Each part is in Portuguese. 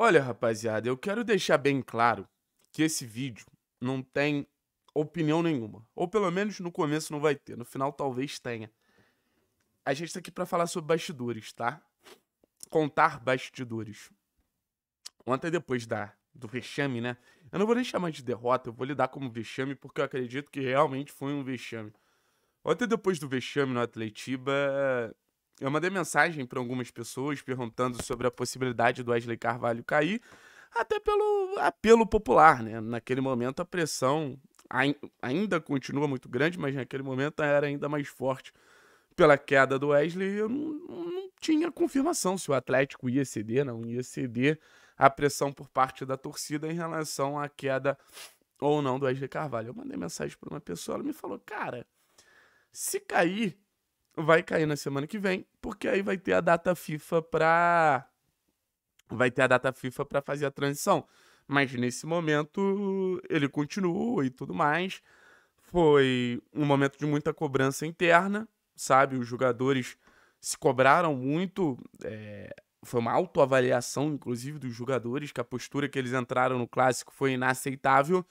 Olha, rapaziada, eu quero deixar bem claro que esse vídeo não tem opinião nenhuma. Ou pelo menos no começo não vai ter, no final talvez tenha. A gente tá aqui para falar sobre bastidores, tá? Contar bastidores. Ontem depois da do vexame, né? Eu não vou nem chamar de derrota, eu vou lidar como vexame porque eu acredito que realmente foi um vexame. Ontem depois do vexame no Atletiba, eu mandei mensagem para algumas pessoas perguntando sobre a possibilidade do Wesley Carvalho cair, até pelo apelo popular, né? Naquele momento a pressão ainda continua muito grande, mas naquele momento era ainda mais forte pela queda do Wesley. Eu não, não tinha confirmação se o Atlético ia ceder, não ia ceder a pressão por parte da torcida em relação à queda ou não do Wesley Carvalho. Eu mandei mensagem para uma pessoa, ela me falou: "Cara, se cair, vai cair na semana que vem, porque aí vai ter a data FIFA para vai ter a data FIFA para fazer a transição. Mas nesse momento ele continua e tudo mais. Foi um momento de muita cobrança interna, sabe? Os jogadores se cobraram muito. É... Foi uma autoavaliação, inclusive, dos jogadores, que a postura que eles entraram no clássico foi inaceitável.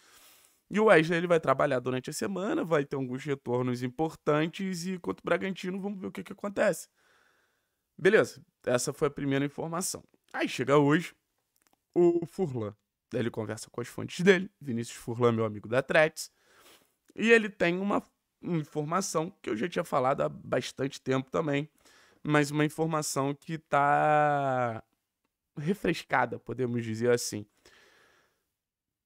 E o Wesley ele vai trabalhar durante a semana, vai ter alguns retornos importantes e contra o Bragantino vamos ver o que, que acontece. Beleza, essa foi a primeira informação. Aí chega hoje o Furlan. Ele conversa com as fontes dele, Vinícius Furlan, meu amigo da Tretes, e ele tem uma informação que eu já tinha falado há bastante tempo também, mas uma informação que está refrescada, podemos dizer assim.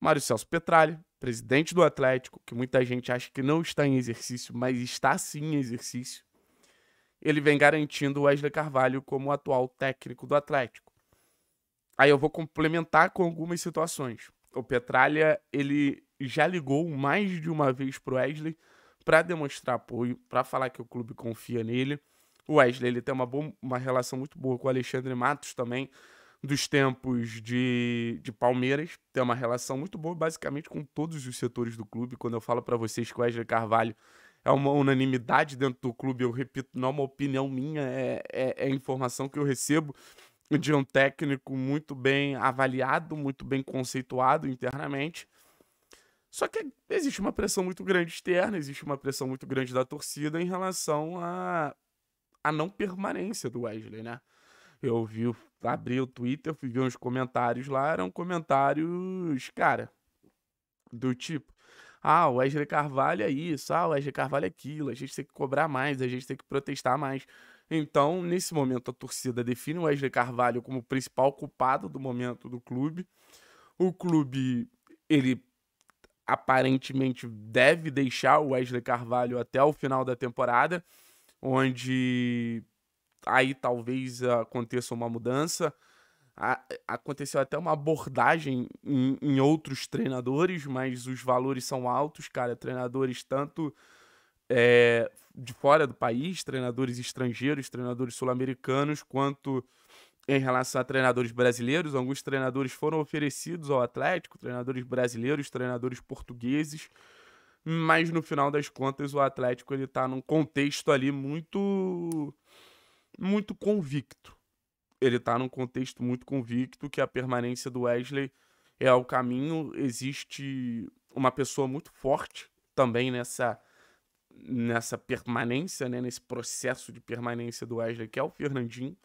Mário Celso Petralha presidente do Atlético, que muita gente acha que não está em exercício, mas está sim em exercício, ele vem garantindo o Wesley Carvalho como o atual técnico do Atlético. Aí eu vou complementar com algumas situações. O Petralha, ele já ligou mais de uma vez o Wesley para demonstrar apoio, para falar que o clube confia nele. O Wesley, ele tem uma, boa, uma relação muito boa com o Alexandre Matos também, dos tempos de, de Palmeiras. Tem uma relação muito boa, basicamente, com todos os setores do clube. Quando eu falo para vocês que o Wesley Carvalho é uma unanimidade dentro do clube, eu repito, não é uma opinião minha, é, é, é informação que eu recebo de um técnico muito bem avaliado, muito bem conceituado internamente. Só que existe uma pressão muito grande externa, existe uma pressão muito grande da torcida em relação à a, a não permanência do Wesley, né? Eu vi, abri o Twitter, fui ver uns comentários lá, eram comentários, cara, do tipo. Ah, o Wesley Carvalho é isso, ah, o Wesley Carvalho é aquilo, a gente tem que cobrar mais, a gente tem que protestar mais. Então, nesse momento, a torcida define o Wesley Carvalho como o principal culpado do momento do clube. O clube, ele aparentemente deve deixar o Wesley Carvalho até o final da temporada, onde aí talvez aconteça uma mudança. A, aconteceu até uma abordagem em, em, outros treinadores, mas os valores são altos, cara. Treinadores tanto é, de fora do país, treinadores estrangeiros, treinadores sul-americanos, quanto em relação a treinadores brasileiros. Alguns treinadores foram oferecidos ao Atlético, treinadores brasileiros, treinadores portugueses mas no final das contas o Atlético ele tá num contexto ali muito muito convicto. Ele está num contexto muito convicto que a permanência do Wesley é o caminho. Existe uma pessoa muito forte também nessa nessa permanência, né, nesse processo de permanência do Wesley, que é o Fernandinho.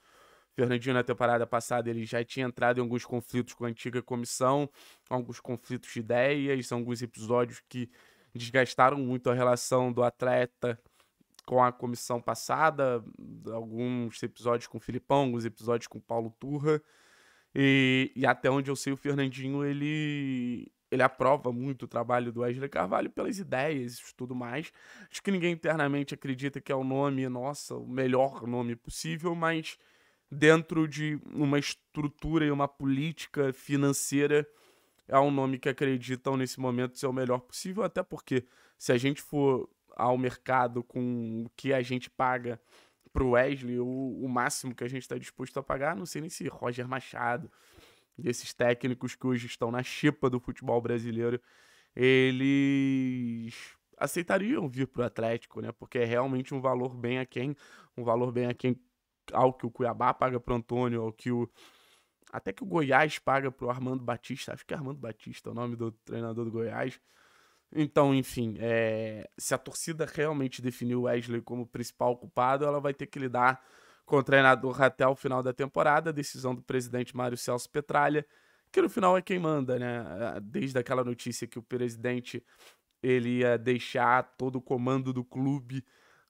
Fernandinho, na temporada passada, ele já tinha entrado em alguns conflitos com a antiga comissão, alguns conflitos de ideias, alguns episódios que desgastaram muito a relação do atleta com a comissão passada, alguns episódios com o Filipão, alguns episódios com o Paulo Turra. E, e até onde eu sei, o Fernandinho ele, ele aprova muito o trabalho do Wesley Carvalho pelas ideias e tudo mais. Acho que ninguém internamente acredita que é o nome, nossa, o melhor nome possível, mas dentro de uma estrutura e uma política financeira é um nome que acreditam nesse momento ser o melhor possível, até porque se a gente for ao mercado com o que a gente paga pro Wesley o, o máximo que a gente está disposto a pagar, não sei nem se Roger Machado, desses técnicos que hoje estão na chipa do futebol brasileiro, eles aceitariam vir pro Atlético, né? Porque é realmente um valor bem aquém, um valor bem aquém ao que o Cuiabá paga pro Antônio, ao que o até que o Goiás paga pro Armando Batista, acho que é Armando Batista é o nome do treinador do Goiás. Então, enfim, é... se a torcida realmente definiu Wesley como principal culpado, ela vai ter que lidar com o treinador até o final da temporada, a decisão do presidente Mário Celso Petralha, que no final é quem manda, né? Ah, desde aquela notícia que o presidente ele ia deixar todo o comando do clube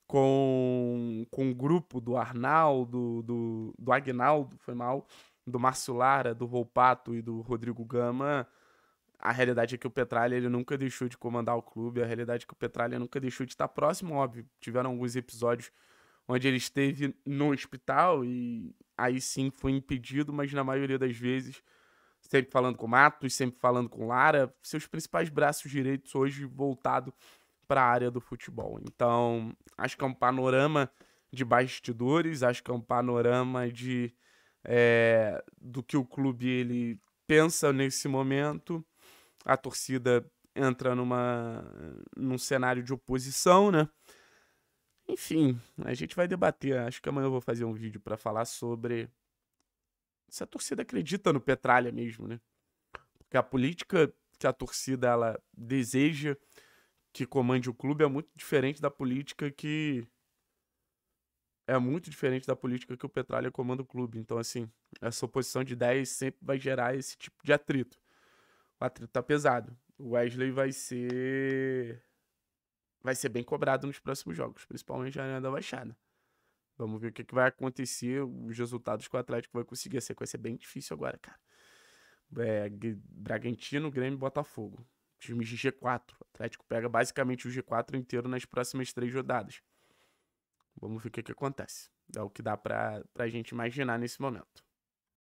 com, com o grupo do Arnaldo, do, do Agnaldo, foi mal, do Márcio Lara, do Volpato e do Rodrigo Gama a realidade é que o Petralha ele nunca deixou de comandar o clube, a realidade é que o Petralha nunca deixou de estar próximo, óbvio. Tiveram alguns episódios onde ele esteve no hospital e aí sim foi impedido, mas na maioria das vezes, sempre falando com Matos, sempre falando com Lara, seus principais braços direitos hoje voltado para a área do futebol. Então, acho que é um panorama de bastidores, acho que é um panorama de é, do que o clube ele pensa nesse momento a torcida entra numa, num cenário de oposição, né? Enfim, a gente vai debater. Acho que amanhã eu vou fazer um vídeo para falar sobre se a torcida acredita no Petralha mesmo, né? Porque a política que a torcida ela deseja que comande o clube é muito diferente da política que é muito diferente da política que o Petralha comanda o clube. Então, assim, essa oposição de ideias sempre vai gerar esse tipo de atrito. O atrito tá pesado. O Wesley vai ser. Vai ser bem cobrado nos próximos jogos, principalmente na Arena da Baixada. Vamos ver o que, que vai acontecer, os resultados que o Atlético vai conseguir. A sequência é bem difícil agora, cara. É, Bragantino, Grêmio e Botafogo. Times de G4. O Atlético pega basicamente o G4 inteiro nas próximas três rodadas. Vamos ver o que, que acontece. É o que dá pra, pra gente imaginar nesse momento.